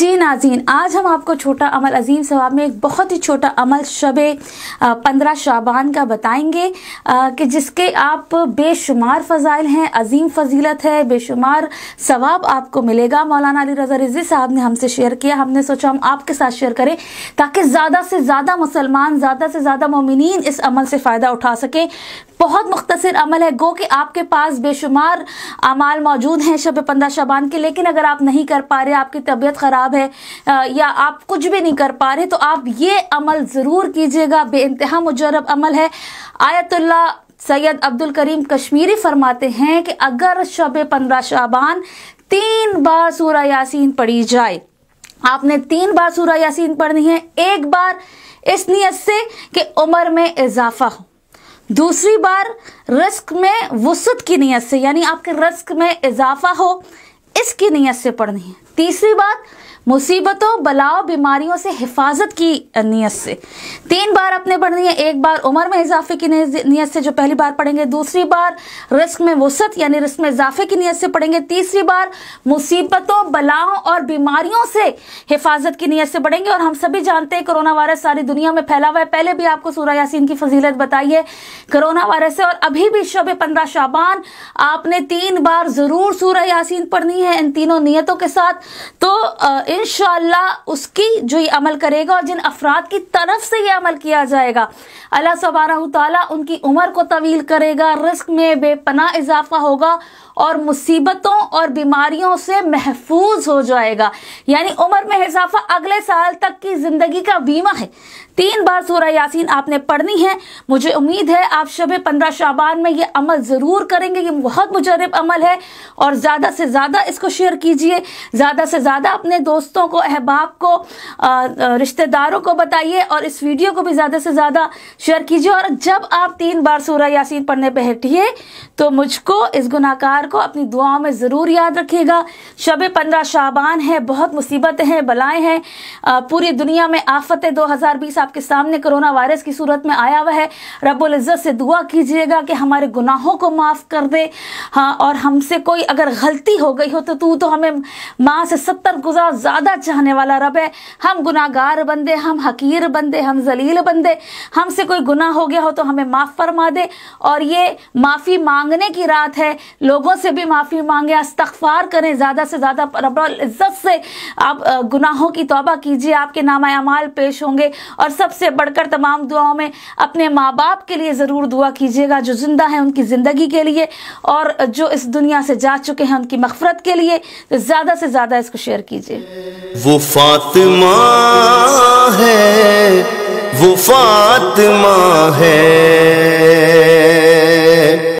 जी नाजीन आज हम आपको छोटा अमल अजीम सवाब में एक बहुत ही छोटा अमल शब पंद्रह शाबान का बताएंगे कि जिसके आप बेशुमार फ़ज़ाइल हैं अजीम फजीलत है बेशुमार सवाब आपको मिलेगा मौलाना अली रज़ा रजी साहब ने हमसे शेयर किया हमने सोचा हम आपके साथ शेयर करें ताकि ज़्यादा से ज़्यादा मुसलमान ज़्यादा से ज़्यादा ममिन इस अमल से फ़ायदा उठा सकें बहुत मुख्तर अमल है गो कि आपके पास बेशुमार अमाल मौजूद हैं शब पंद्रह शबान के लेकिन अगर आप नहीं कर पा रहे आपकी तबीयत ख़राब है या आप कुछ भी नहीं कर पा रहे तो आप ये अमल ज़रूर कीजिएगा बे इंतहा मुजरब अमल है आयतुल्ला सैयद अब्दुल करीम कश्मीरी फरमाते हैं कि अगर शब पंद्रह शाबान तीन बार सूर्य यासीन पढ़ी जाए आपने तीन बार सूर्य यासीन पढ़नी है एक बार इस नीयत से कि उम्र में इजाफा हो दूसरी बार रस्क में वसुत की नीयत से यानी आपके रस्क में इजाफा हो इसकी नीयत से पढ़नी है तीसरी बात मुसीबतों बलाओ बीमारियों से हिफाजत की नीयत से तीन बार अपने पढ़नी है एक बार उम्र में इजाफे की नीयत से जो पहली बार पढ़ेंगे दूसरी बार रिस्क में वसत यानी रिस्क में इजाफे की नीयत से पढ़ेंगे तीसरी बार मुसीबतों बलाओं और बीमारियों से हिफाजत की नीयत से पढ़ेंगे और हम सभी जानते हैं कोरोना वायरस सारी दुनिया में फैला हुआ है पहले भी आपको सूर्य यासीन की फजीलत बताई है कोरोना वायरस से और अभी भी शब पंद्रह शाबान आपने तीन बार जरूर सूर्य यासीन पढ़नी है इन तीनों नीयतों के साथ तो इन उसकी जो ये अमल करेगा और जिन अफराद की तरफ से ये अमल किया जाएगा अल्लाह सबारा तला उनकी उम्र को तवील करेगा रिस्क में बेपना इजाफा होगा और मुसीबतों और बीमारियों से महफूज हो जाएगा यानी उम्र में इजाफा अगले साल तक की ज़िंदगी का बीमा है तीन बार सूरह यासीन आपने पढ़नी है मुझे उम्मीद है आप शब पंद्रह शाबान में ये अमल ज़रूर करेंगे ये बहुत मुजरब अमल है और ज़्यादा से ज़्यादा इसको शेयर कीजिए ज़्यादा से ज़्यादा अपने दोस्तों को अहबाब को रिश्तेदारों को बताइए और इस वीडियो को भी ज़्यादा से ज़्यादा शेयर कीजिए और जब आप तीन बार सूर्य यासीन पढ़ने पर हटिए तो मुझको इस गुनाकार को अपनी दुआओं में ज़रूर याद रखिएगा शब पंद्रह शाबान है बहुत मुसीबतें हैं बलाएं हैं पूरी दुनिया में आफतें 2020 आपके सामने कोरोना वायरस की सूरत में आया हुआ है रबुल्जत इज़्ज़त से दुआ कीजिएगा कि हमारे गुनाहों को माफ़ कर दे हाँ और हमसे कोई अगर गलती हो गई हो तो तू तो हमें माँ से सत्तर गुजार ज़्यादा चाहने वाला रब है हम गुनागार बंदे हम हकीर बंदे हम जलील बंदे हमसे कोई गुना हो गया हो तो हमें माफ़ फरमा दे और ये माफ़ी मांगने की रात है लोगों से भी माफ़ी मांगे अस्तफार करें ज़्यादा से ज़्यादा इज़्ज़त से आप गुनाहों की तोबा कीजिए आपके नामा अमाल पेश होंगे और सबसे बढ़कर तमाम दुआओं में अपने माँ बाप के लिए ज़रूर दुआ कीजिएगा जो ज़िंदा है उनकी ज़िंदगी के लिए और जो इस दुनिया से जा चुके हैं उनकी मफफरत के लिए तो ज़्यादा से ज़्यादा इसको शेयर कीजिए वो फातिमा है वो फा है